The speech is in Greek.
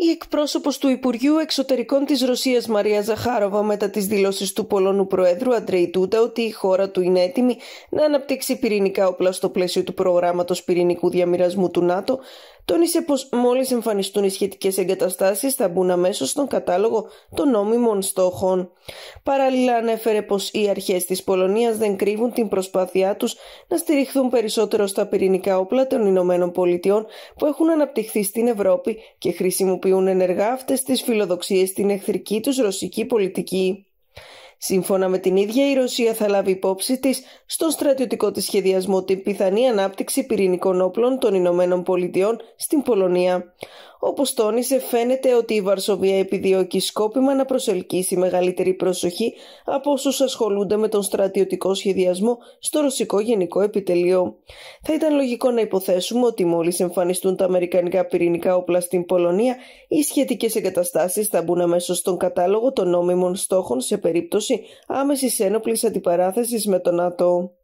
Η εκπρόσωπος του Υπουργείου Εξωτερικών της Ρωσίας Μαρία Ζαχάροβα μετά τις δηλώσεις του Πολωνού Προέδρου Αντρέι Τούτα ότι η χώρα του είναι έτοιμη να αναπτύξει πυρηνικά όπλα στο πλαίσιο του προγράμματος πυρηνικού διαμοιρασμού του ΝΑΤΟ τόνισε πως μόλις εμφανιστούν οι σχετικές εγκαταστάσεις θα μπουν αμέσως στον κατάλογο των νόμιμων στόχων. Παράλληλα ανέφερε πως οι αρχές της Πολωνίας δεν κρύβουν την προσπάθειά τους να στηριχθούν περισσότερο στα πυρηνικά όπλα των Ηνωμένων Πολιτειών που έχουν αναπτυχθεί στην Ευρώπη και χρησιμοποιούν ενεργά αυτές τις φιλοδοξίες στην εχθρική τους ρωσική πολιτική. Σύμφωνα με την ίδια η Ρωσία θα λάβει υπόψη της στον στρατιωτικό της σχεδιασμό την πιθανή ανάπτυξη πυρηνικών όπλων των Ηνωμένων Πολιτειών στην Πολωνία. Όπως τόνισε φαίνεται ότι η Βαρσοβία επιδιώκει σκόπιμα να προσελκύσει μεγαλύτερη προσοχή από όσους ασχολούνται με τον στρατιωτικό σχεδιασμό στο ρωσικό γενικό επιτελείο. Θα ήταν λογικό να υποθέσουμε ότι μόλις εμφανιστούν τα αμερικανικά πυρηνικά όπλα στην Πολωνία, οι σχετικές εγκαταστάσεις θα μπουν αμέσως στον κατάλογο των νόμιμων στόχων σε περίπτωση άμεσης ένοπλης αντιπαράθεσης με τον ΝΑΤΟ.